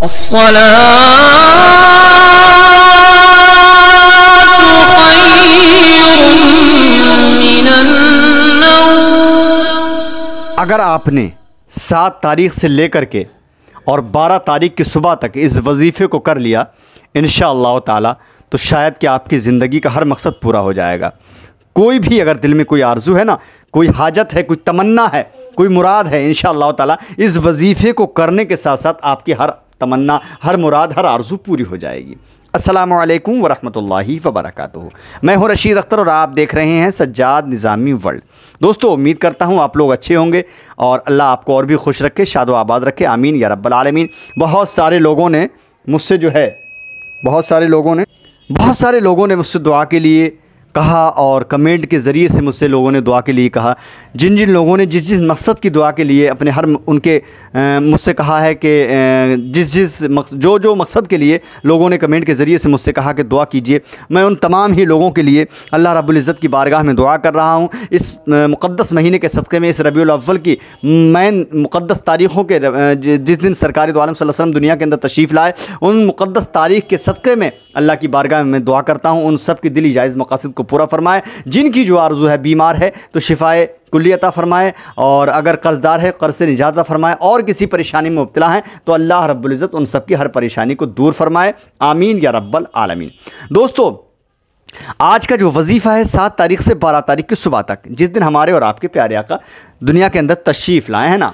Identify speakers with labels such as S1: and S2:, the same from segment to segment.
S1: اگر آپ نے سات تاریخ سے لے کر کے اور بارہ تاریخ کے صبح تک اس وظیفے کو کر لیا انشاءاللہ شاء اللہ تو شاید کہ آپ کی زندگی کا ہر مقصد پورا ہو جائے گا کوئی بھی اگر دل میں کوئی آرزو ہے نا کوئی حاجت ہے کوئی تمنا ہے کوئی مراد ہے انشاءاللہ شاء اللہ اس وظیفے کو کرنے کے ساتھ ساتھ آپ کی ہر تمنا ہر مراد ہر آرزو پوری ہو جائے گی السلام علیکم ورحمۃ اللہ وبرکاتہ میں ہوں رشید اختر اور آپ دیکھ رہے ہیں سجاد نظامی ورلڈ دوستو امید کرتا ہوں آپ لوگ اچھے ہوں گے اور اللہ آپ کو اور بھی خوش رکھے شاد و آباد رکھے آمین یا رب العالمین بہت سارے لوگوں نے مجھ سے جو ہے بہت سارے لوگوں نے بہت سارے لوگوں نے مجھ سے دعا کے لیے کہا اور کمنٹ کے ذریعے سے مجھ سے لوگوں نے دعا کے لیے کہا جن جن لوگوں نے جس جس مقصد کی دعا کے لیے اپنے ہر ان کے مجھ سے کہا ہے کہ جس جس مقصد جو جو مقصد کے لیے لوگوں نے کمنٹ کے ذریعے سے مجھ سے کہا کہ دعا کیجیے میں ان تمام ہی لوگوں کے لیے اللہ رب العزت کی بارگاہ میں دعا کر رہا ہوں اس مقدس مہینے کے صدقے میں اس ربیع الاول کی مین مقدس تاریخوں کے جی، جس دن سرکاری دعالم صلی اللہ علیہ وسلم دنیا کے اندر تشریف لائے ان مقدس تاریخ کے صدقے میں اللہ کی بارگاہ میں دعا کرتا ہوں ان سب کے دلی جائز مقاصد کو پورا فرمائے جن کی جو آرزو ہے بیمار ہے تو شفائے کلی عطا فرمائے اور اگر قرض دار ہے قرض سے نجات عطا فرمائے اور کسی پریشانی میں مبتلا ہیں تو اللہ رب العزت ان سب کی ہر پریشانی کو دور فرمائے آمین یا رب العالمین دوستو آج کا جو وظیفہ ہے سات تاریخ سے بارہ تاریخ کی صبح تک جس دن ہمارے اور آپ کے پیارے کا دنیا کے اندر تشریف لائے ہیں نا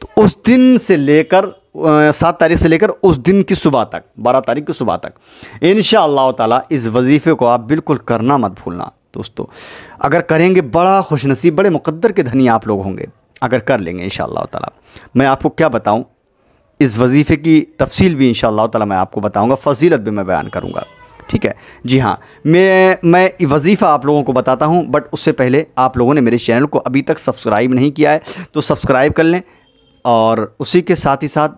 S1: تو اس دن سے لے کر سات تاریخ سے لے کر اس دن کی صبح تک بارہ تاریخ کی صبح تک انشاءاللہ تعالی اللہ تعالیٰ اس وظیفے کو آپ بالکل کرنا مت بھولنا دوستو اگر کریں گے بڑا خوش نصیب بڑے مقدر کے دھنی آپ لوگ ہوں گے اگر کر لیں گے انشاءاللہ تعالی اللہ تعالیٰ میں آپ کو کیا بتاؤں اس وظیفے کی تفصیل بھی انشاءاللہ تعالی اللہ تعالیٰ میں آپ کو بتاؤں گا فضیلت بھی میں بیان کروں گا ٹھیک ہے جی ہاں میں میں وظیفہ آپ لوگوں کو بتاتا ہوں بٹ اس سے پہلے آپ لوگوں نے میرے چینل کو ابھی تک سبسکرائب نہیں کیا ہے تو سبسکرائب کر لیں اور اسی کے ساتھ ہی ساتھ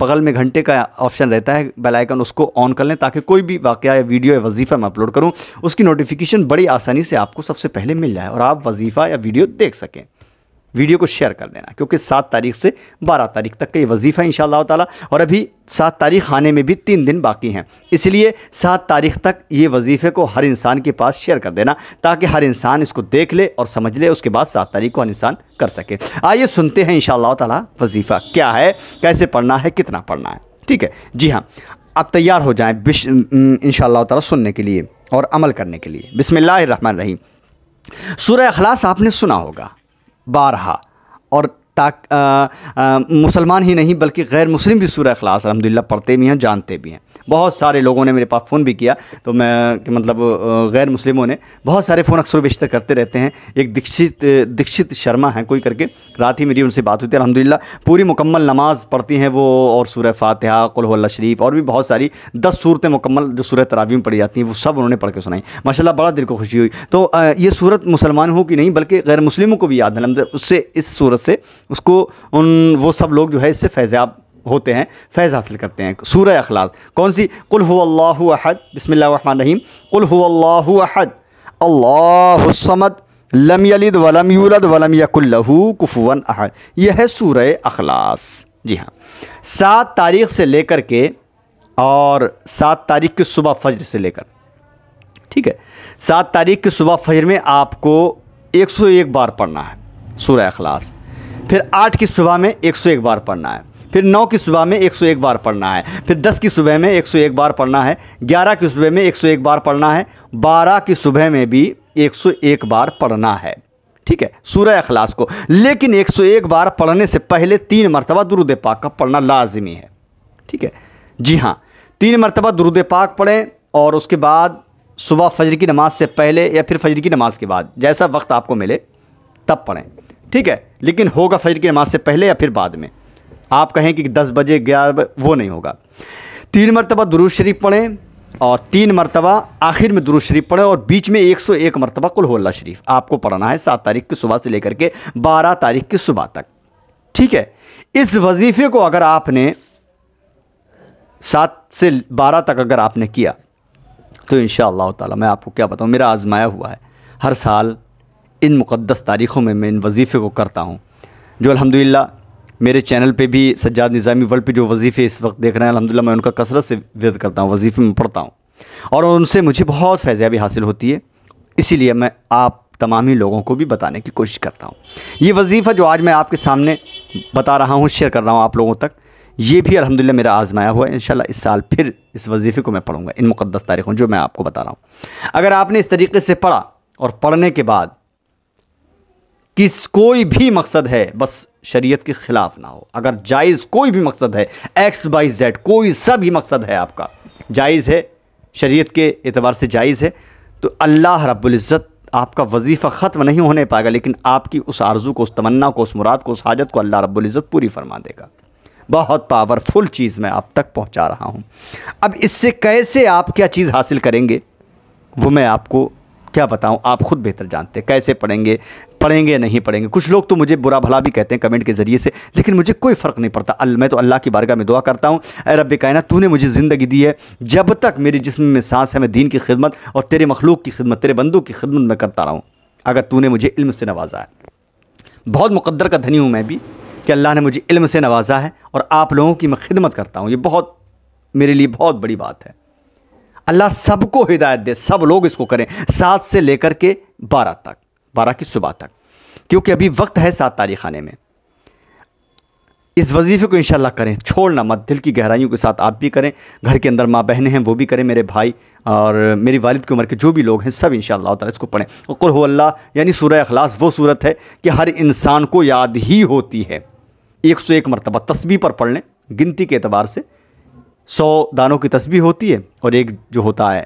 S1: بغل میں گھنٹے کا آپشن رہتا ہے بیل آئیکن اس کو آن کر لیں تاکہ کوئی بھی واقعہ یا ویڈیو یا وظیفہ میں اپلوڈ کروں اس کی نوٹیفیکیشن بڑی آسانی سے آپ کو سب سے پہلے مل جائے اور آپ وظیفہ یا ویڈیو دیکھ سکیں ویڈیو کو شیئر کر دینا کیونکہ سات تاریخ سے بارہ تاریخ تک کا یہ وظیفہ ہے انشاءاللہ شاء اللہ تعالیٰ اور ابھی سات تاریخ آنے میں بھی تین دن باقی ہیں اس لیے سات تاریخ تک یہ وظیفے کو ہر انسان کے پاس شیئر کر دینا تاکہ ہر انسان اس کو دیکھ لے اور سمجھ لے اس کے بعد سات تاریخ کو ہر انسان کر سکے آئیے سنتے ہیں انشاءاللہ شاء اللہ تعالیٰ وظیفہ کیا ہے کیسے پڑھنا ہے کتنا پڑھنا ہے ٹھیک ہے جی ہاں آپ تیار ہو جائیں بش انشاءاللہ تعالی اللہ تعالیٰ سننے کے لیے اور عمل کرنے کے لیے بسم اللہ الرحمن الرحیم سورہ اخلاص آپ نے سنا ہوگا بارہا اور تاک مسلمان ہی نہیں بلکہ غیر مسلم بھی سورہ اخلاص الحمدللہ پڑھتے بھی ہیں جانتے بھی ہیں بہت سارے لوگوں نے میرے پاس فون بھی کیا تو میں کہ مطلب مسلموں نے بہت سارے فون اکثر و بیشتر کرتے رہتے ہیں ایک دکشت دکشت شرما ہے کوئی کر کے رات ہی میری ان سے بات ہوتی ہے الحمدللہ پوری مکمل نماز پڑھتی ہیں وہ اور سورہ فاتحہ قلح اللہ شریف اور بھی بہت ساری دس صورتیں مکمل جو سورہ تراویم میں پڑھی جاتی ہیں وہ سب انہوں نے پڑھ کے سنائیں ماشاء اللہ بڑا دل کو خوشی ہوئی تو یہ صورت مسلمان ہو کی نہیں بلکہ غیر مسلموں کو بھی یاد ہے اس سے اس صورت سے اس کو ان وہ سب لوگ جو ہے اس سے فیضیاب ہوتے ہیں فیض حاصل کرتے ہیں سورہ اخلاص کون سی ہو اللہ احد بسم اللہ الرحمن الرحیم قل ہو اللہ احد اللہ لم یلد ولم یولد ولم یکل کف ون احد یہ ہے سورہ اخلاص جی ہاں سات تاریخ سے لے کر کے اور سات تاریخ کے صبح فجر سے لے کر ٹھیک ہے سات تاریخ کے صبح فجر میں آپ کو ایک سو ایک بار پڑھنا ہے سورہ اخلاص پھر آٹھ کی صبح میں ایک سو ایک بار پڑھنا ہے پھر نو کی صبح میں ایک سو ایک بار پڑھنا ہے پھر دس کی صبح میں ایک سو ایک بار پڑھنا ہے گیارہ کی صبح میں ایک سو ایک بار پڑھنا ہے بارہ کی صبح میں بھی ایک سو ایک بار پڑھنا ہے ٹھیک ہے سورہ اخلاص کو لیکن ایک سو ایک بار پڑھنے سے پہلے تین مرتبہ درود پاک کا پڑھنا لازمی ہے ٹھیک ہے جی ہاں تین مرتبہ درود پاک پڑھیں اور اس کے بعد صبح فجر کی نماز سے پہلے یا پھر فجر کی نماز کے بعد جیسا وقت آپ کو ملے تب پڑھیں ٹھیک ہے لیکن ہوگا فجر کی نماز سے پہلے یا پھر بعد میں آپ کہیں کہ دس بجے گیارہ وہ نہیں ہوگا تین مرتبہ دروش شریف پڑھیں اور تین مرتبہ آخر میں دروش شریف پڑھیں اور بیچ میں ایک سو ایک مرتبہ کلو اللہ شریف آپ کو پڑھنا ہے سات تاریخ کی صبح سے لے کر کے بارہ تاریخ کی صبح تک ٹھیک ہے اس وظیفے کو اگر آپ نے سات سے بارہ تک اگر آپ نے کیا تو ان شاء اللہ تعالیٰ میں آپ کو کیا بتاؤں میرا آزمایا ہوا ہے ہر سال ان مقدس تاریخوں میں میں ان وظیفے کو کرتا ہوں جو الحمدللہ میرے چینل پہ بھی سجاد نظامی ورلڈ پہ جو وظیفے اس وقت دیکھ رہے ہیں الحمدللہ میں ان کا کثرت سے ورد کرتا ہوں وظیفے میں پڑھتا ہوں اور ان سے مجھے بہت فیضیابی حاصل ہوتی ہے اسی لیے میں آپ تمام ہی لوگوں کو بھی بتانے کی کوشش کرتا ہوں یہ وظیفہ جو آج میں آپ کے سامنے بتا رہا ہوں شیئر کر رہا ہوں آپ لوگوں تک یہ بھی الحمدللہ میرا آزمایا ہوا ہے انشاءاللہ اس سال پھر اس وظیفے کو میں پڑھوں گا ان مقدس تاریخوں جو میں آپ کو بتا رہا ہوں اگر آپ نے اس طریقے سے پڑھا اور پڑھنے کے بعد کس کوئی بھی مقصد ہے بس شریعت کے خلاف نہ ہو اگر جائز کوئی بھی مقصد ہے ایکس بائی زیڈ کوئی ہی مقصد ہے آپ کا جائز ہے شریعت کے اعتبار سے جائز ہے تو اللہ رب العزت آپ کا وظیفہ ختم نہیں ہونے پائے گا لیکن آپ کی اس آرزو کو اس تمنا کو اس مراد کو اس حاجت کو اللہ رب العزت پوری فرما دے گا بہت پاورفل چیز میں آپ تک پہنچا رہا ہوں اب اس سے کیسے آپ کیا چیز حاصل کریں گے وہ میں آپ کو کیا بتاؤں آپ خود بہتر جانتے ہیں کیسے پڑھیں گے پڑھیں گے نہیں پڑھیں گے کچھ لوگ تو مجھے برا بھلا بھی کہتے ہیں کمنٹ کے ذریعے سے لیکن مجھے کوئی فرق نہیں پڑتا میں تو اللہ کی بارگاہ میں دعا کرتا ہوں اے رب کائنہ تو نے مجھے زندگی دی ہے جب تک میری جسم میں سانس ہے میں دین کی خدمت اور تیرے مخلوق کی خدمت تیرے بندوں کی خدمت میں کرتا رہا ہوں اگر تو نے مجھے علم سے نوازا ہے بہت مقدر کا دھنی ہوں میں بھی کہ اللہ نے مجھے علم سے نوازا ہے اور آپ لوگوں کی میں خدمت کرتا ہوں یہ بہت میرے لیے بہت بڑی بات ہے اللہ سب کو ہدایت دے سب لوگ اس کو کریں سات سے لے کر کے بارہ تک بارہ کی صبح تک کیونکہ ابھی وقت ہے سات تاریخ آنے میں اس وظیفے کو انشاءاللہ کریں چھوڑنا مت دل کی گہرائیوں کے ساتھ آپ بھی کریں گھر کے اندر ماں بہنیں ہیں وہ بھی کریں میرے بھائی اور میری والد کی عمر کے جو بھی لوگ ہیں سب انشاءاللہ شاء اللہ تعالیٰ اس کو پڑھیں عقر اللہ یعنی سورہ اخلاص وہ صورت ہے کہ ہر انسان کو یاد ہی ہوتی ہے ایک سو ایک مرتبہ تسبیح پر پڑھ لیں گنتی کے اعتبار سے سو دانوں کی تسبیح ہوتی ہے اور ایک جو ہوتا ہے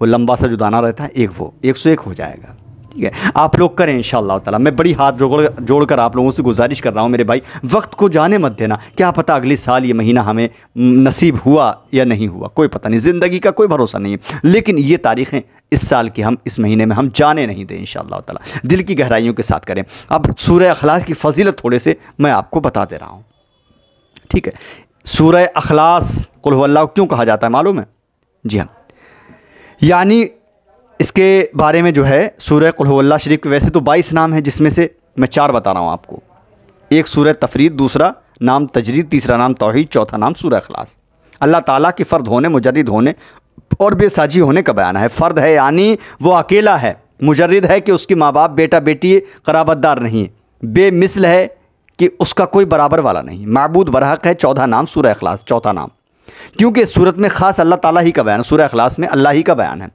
S1: وہ لمبا سا جو دانہ رہتا ہے ایک وہ ایک سو ایک ہو جائے گا ٹھیک ہے آپ لوگ کریں انشاءاللہ تعالی اللہ تعالیٰ میں بڑی ہاتھ جوڑ کر آپ لوگوں سے گزارش کر رہا ہوں میرے بھائی وقت کو جانے مت دینا کیا پتہ اگلی سال یہ مہینہ ہمیں نصیب ہوا یا نہیں ہوا کوئی پتہ نہیں زندگی کا کوئی بھروسہ نہیں ہے لیکن یہ تاریخیں اس سال کی ہم اس مہینے میں ہم جانے نہیں دیں انشاءاللہ تعالی اللہ تعالیٰ دل کی گہرائیوں کے ساتھ کریں اب سورہ اخلاص کی فضیلت تھوڑے سے میں آپ کو بتا دے رہا ہوں ٹھیک ہے سورہ اخلاص قلو اللہ کیوں کہا جاتا ہے معلوم ہے جی ہاں یعنی اس کے بارے میں جو ہے سورہ قلو اللہ شریف کے ویسے تو بائیس نام ہیں جس میں سے میں چار بتا رہا ہوں آپ کو ایک سورہ تفرید دوسرا نام تجرید تیسرا نام توحید چوتھا نام سورہ اخلاص اللہ تعالیٰ کے فرد ہونے مجرد ہونے اور بے ساجی ہونے کا بیان ہے فرد ہے یعنی وہ اکیلا ہے مجرد ہے کہ اس کی ماں باپ بیٹا بیٹی قرابتدار نہیں بے مثل ہے کہ اس کا کوئی برابر والا نہیں معبود برحق ہے چودہ نام سورہ اخلاص چوتھا نام کیونکہ اس صورت میں خاص اللہ تعالیٰ ہی کا بیان ہے سورہ اخلاص میں اللہ ہی کا بیان ہے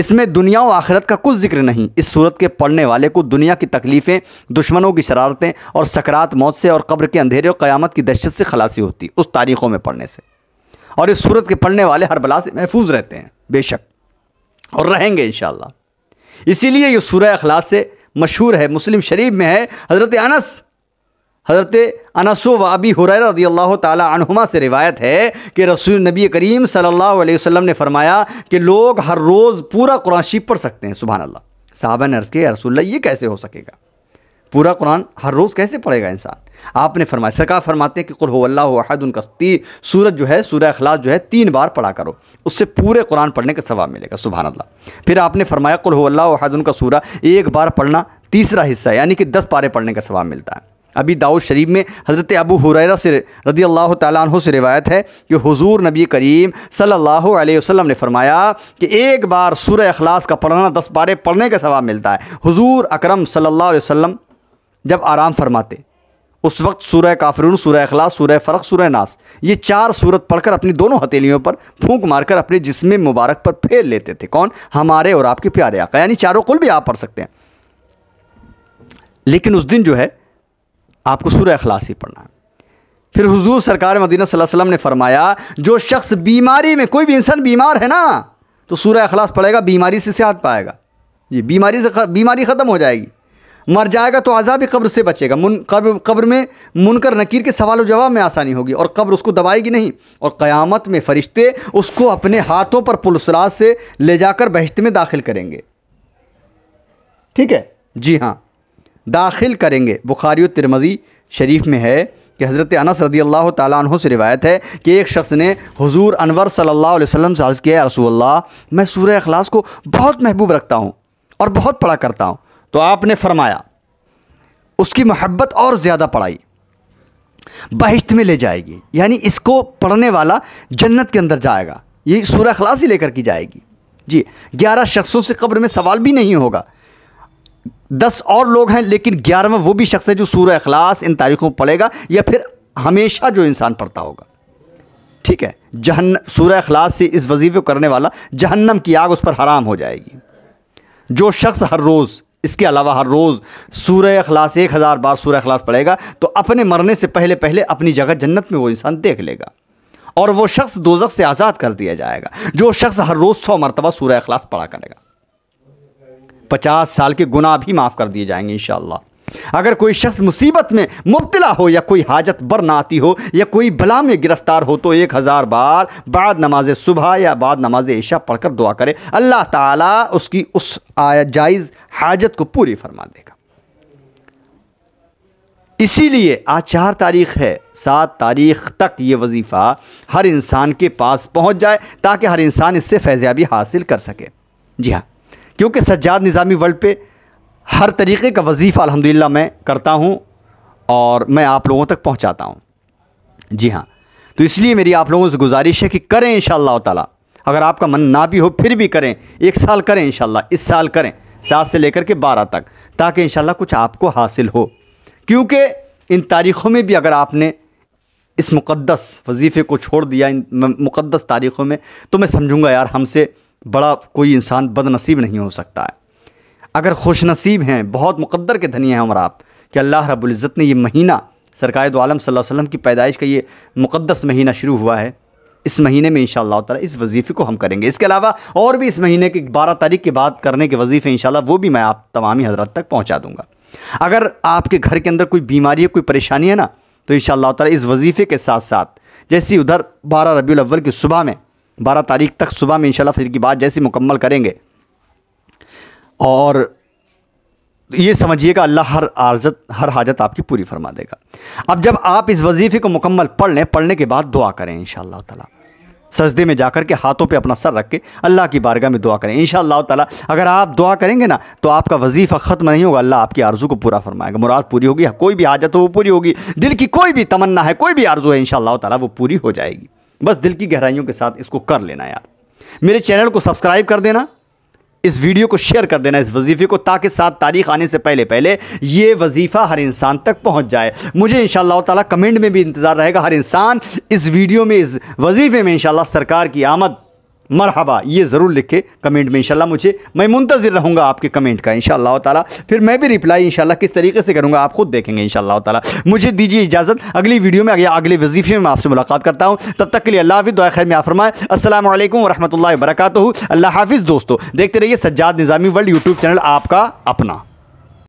S1: اس میں دنیا و آخرت کا کچھ ذکر نہیں اس صورت کے پڑھنے والے کو دنیا کی تکلیفیں دشمنوں کی شرارتیں اور سکرات موت سے اور قبر کے اندھیرے اور قیامت کی دہشت سے خلاصی ہوتی اس تاریخوں میں پڑھنے سے اور اس صورت کے پڑھنے والے ہر بلا سے محفوظ رہتے ہیں بے شک اور رہیں گے انشاءاللہ اسی لیے یہ سورہ اخلاص سے مشہور ہے مسلم شریف میں ہے حضرت انس حضرت انس و ابی حریر رضی اللہ تعالی عنہما سے روایت ہے کہ رسول نبی کریم صلی اللہ علیہ وسلم نے فرمایا کہ لوگ ہر روز پورا قرآن شریف پڑھ سکتے ہیں سبحان اللہ صحابہ نے عرض کیا رسول اللہ یہ کیسے ہو سکے گا پورا قرآن ہر روز کیسے پڑھے گا انسان آپ نے فرمایا سرکار فرماتے ہیں کہ قل ہو اللہ احد ان کا سورج جو ہے سورہ اخلاص جو ہے تین بار پڑھا کرو اس سے پورے قرآن پڑھنے کا ثواب ملے گا سبحان اللہ پھر آپ نے فرمایا قل ہو اللہ احد ان کا سورہ ایک بار پڑھنا تیسرا حصہ ہے یعنی کہ دس پارے پڑھنے کا ثواب ملتا ہے ابھی دعوت شریف میں حضرت ابو حریرہ سے رضی اللہ تعالیٰ عنہ سے روایت ہے کہ حضور نبی کریم صلی اللہ علیہ وسلم نے فرمایا کہ ایک بار سورہ اخلاص کا پڑھنا دس بارے پڑھنے کا ثواب ملتا ہے حضور اکرم صلی اللہ علیہ وسلم جب آرام فرماتے اس وقت سورہ کافرون سورہ اخلاص سورہ فرق سورہ ناس یہ چار صورت پڑھ کر اپنی دونوں ہتیلیوں پر پھونک مار کر اپنے جسم مبارک پر پھیر لیتے تھے کون ہمارے اور آپ کے پیارے آقا یعنی چاروں کل بھی آپ پڑھ سکتے ہیں لیکن اس دن جو ہے آپ کو سورہ اخلاص ہی پڑھنا ہے پھر حضور سرکار مدینہ صلی اللہ علیہ وسلم نے فرمایا جو شخص بیماری میں کوئی بھی انسان بیمار ہے نا تو سورہ اخلاص پڑھے گا بیماری سے صحت پائے گا جی بیماری سے بیماری ختم ہو جائے گی مر جائے گا تو عذاب قبر سے بچے گا من قبر قبر میں منکر نکیر کے سوال و جواب میں آسانی ہوگی اور قبر اس کو دبائے گی نہیں اور قیامت میں فرشتے اس کو اپنے ہاتھوں پر پلسرات سے لے جا کر بہشت میں داخل کریں گے ٹھیک ہے جی ہاں داخل کریں گے بخاری و ترمذی شریف میں ہے کہ حضرت انس رضی اللہ تعالیٰ عنہ سے روایت ہے کہ ایک شخص نے حضور انور صلی اللہ علیہ وسلم سے عرض کیا رسول اللہ میں سورہ اخلاص کو بہت محبوب رکھتا ہوں اور بہت پڑھا کرتا ہوں تو آپ نے فرمایا اس کی محبت اور زیادہ پڑھائی بہشت میں لے جائے گی یعنی اس کو پڑھنے والا جنت کے اندر جائے گا یہ سورہ اخلاص ہی لے کر کی جائے گی جی گیارہ شخصوں سے قبر میں سوال بھی نہیں ہوگا دس اور لوگ ہیں لیکن گیارہواں وہ بھی شخص ہے جو سورہ اخلاص ان تاریخوں پڑھے گا یا پھر ہمیشہ جو انسان پڑھتا ہوگا ٹھیک ہے جہن سورہ اخلاص سے اس وظیفے کرنے والا جہنم کی آگ اس پر حرام ہو جائے گی جو شخص ہر روز اس کے علاوہ ہر روز سورہ اخلاص ایک ہزار بار سورہ اخلاص پڑھے گا تو اپنے مرنے سے پہلے پہلے اپنی جگہ جنت میں وہ انسان دیکھ لے گا اور وہ شخص دوزخ سے آزاد کر دیا جائے گا جو شخص ہر روز سو مرتبہ سورہ اخلاص پڑھا کرے گا پچاس سال کے گناہ بھی معاف کر دیے جائیں گے انشاءاللہ اگر کوئی شخص مصیبت میں مبتلا ہو یا کوئی حاجت بر نہ آتی ہو یا کوئی بلا میں گرفتار ہو تو ایک ہزار بار بعد نماز صبح یا بعد نماز عشاء پڑھ کر دعا کرے اللہ تعالیٰ اس کی اس جائز حاجت کو پوری فرما دے گا اسی لیے آج چار تاریخ ہے سات تاریخ تک یہ وظیفہ ہر انسان کے پاس پہنچ جائے تاکہ ہر انسان اس سے فیضیابی حاصل کر سکے جی ہاں کیونکہ سجاد نظامی ورلڈ پہ ہر طریقے کا وظیفہ الحمدللہ میں کرتا ہوں اور میں آپ لوگوں تک پہنچاتا ہوں جی ہاں تو اس لیے میری آپ لوگوں سے گزارش ہے کہ کریں انشاءاللہ شاء اللہ تعالیٰ اگر آپ کا من نہ بھی ہو پھر بھی کریں ایک سال کریں انشاءاللہ اس سال کریں سات سے لے کر کے بارہ تک تاکہ انشاءاللہ کچھ آپ کو حاصل ہو کیونکہ ان تاریخوں میں بھی اگر آپ نے اس مقدس وظیفے کو چھوڑ دیا ان مقدس تاریخوں میں تو میں سمجھوں گا یار ہم سے بڑا کوئی انسان بد نصیب نہیں ہو سکتا ہے اگر خوش نصیب ہیں بہت مقدر کے دھنی ہیں ہمارا آپ کہ اللہ رب العزت نے یہ مہینہ دو عالم صلی اللہ علیہ وسلم کی پیدائش کا یہ مقدس مہینہ شروع ہوا ہے اس مہینے میں انشاءاللہ تعالی اس وظیفے کو ہم کریں گے اس کے علاوہ اور بھی اس مہینے کی بارہ تاریخ کے بعد کرنے کے وظیفے انشاءاللہ وہ بھی میں آپ تمامی حضرت تک پہنچا دوں گا اگر آپ کے گھر کے اندر کوئی بیماری ہے کوئی پریشانی ہے نا تو انشاءاللہ تعالی اس وظیفے کے ساتھ ساتھ جیسی ادھر بارہ ربیع الاول کی صبح میں بارہ تاریخ تک صبح میں انشاءاللہ فجر کی بات جیسی مکمل کریں گے اور یہ سمجھیے گا اللہ ہر عارضت ہر حاجت آپ کی پوری فرما دے گا اب جب آپ اس وظیفے کو مکمل پڑھ لیں پڑھنے کے بعد دعا کریں انشاءاللہ تعالی سجدے میں جا کر کے ہاتھوں پہ اپنا سر رکھ کے اللہ کی بارگاہ میں دعا کریں انشاءاللہ تعالی اگر آپ دعا کریں گے نا تو آپ کا وظیفہ ختم نہیں ہوگا اللہ آپ کی آرزو کو پورا فرمائے گا مراد پوری ہوگی کوئی بھی حاجت ہو وہ پوری ہوگی دل کی کوئی بھی تمنا ہے کوئی بھی آرزو ہے انشاءاللہ تعالی وہ پوری ہو جائے گی بس دل کی گہرائیوں کے ساتھ اس کو کر لینا یار میرے چینل کو سبسکرائب کر دینا اس ویڈیو کو شیئر کر دینا اس وظیفے کو تاکہ ساتھ تاریخ آنے سے پہلے پہلے یہ وظیفہ ہر انسان تک پہنچ جائے مجھے انشاءاللہ تعالیٰ کمنٹ میں بھی انتظار رہے گا ہر انسان اس ویڈیو میں اس وظیفے میں انشاءاللہ سرکار کی آمد مرحبا یہ ضرور لکھے کمنٹ میں انشاءاللہ مجھے میں منتظر رہوں گا آپ کے کمنٹ کا انشاءاللہ تعالی اللہ تعالیٰ پھر میں بھی رپلائی انشاءاللہ کس طریقے سے کروں گا آپ خود دیکھیں گے انشاءاللہ تعالی اللہ تعالیٰ مجھے دیجیے اجازت اگلی ویڈیو میں یا اگلے وظیفے میں آپ سے ملاقات کرتا ہوں تب تک کے لیے اللہ حافظ دعا خیر میں آفرمائے السلام علیکم ورحمۃ اللہ وبرکاتہ اللہ حافظ دوستوں دیکھتے رہیے Sajjad Nizami world YouTube channel آپ کا اپنا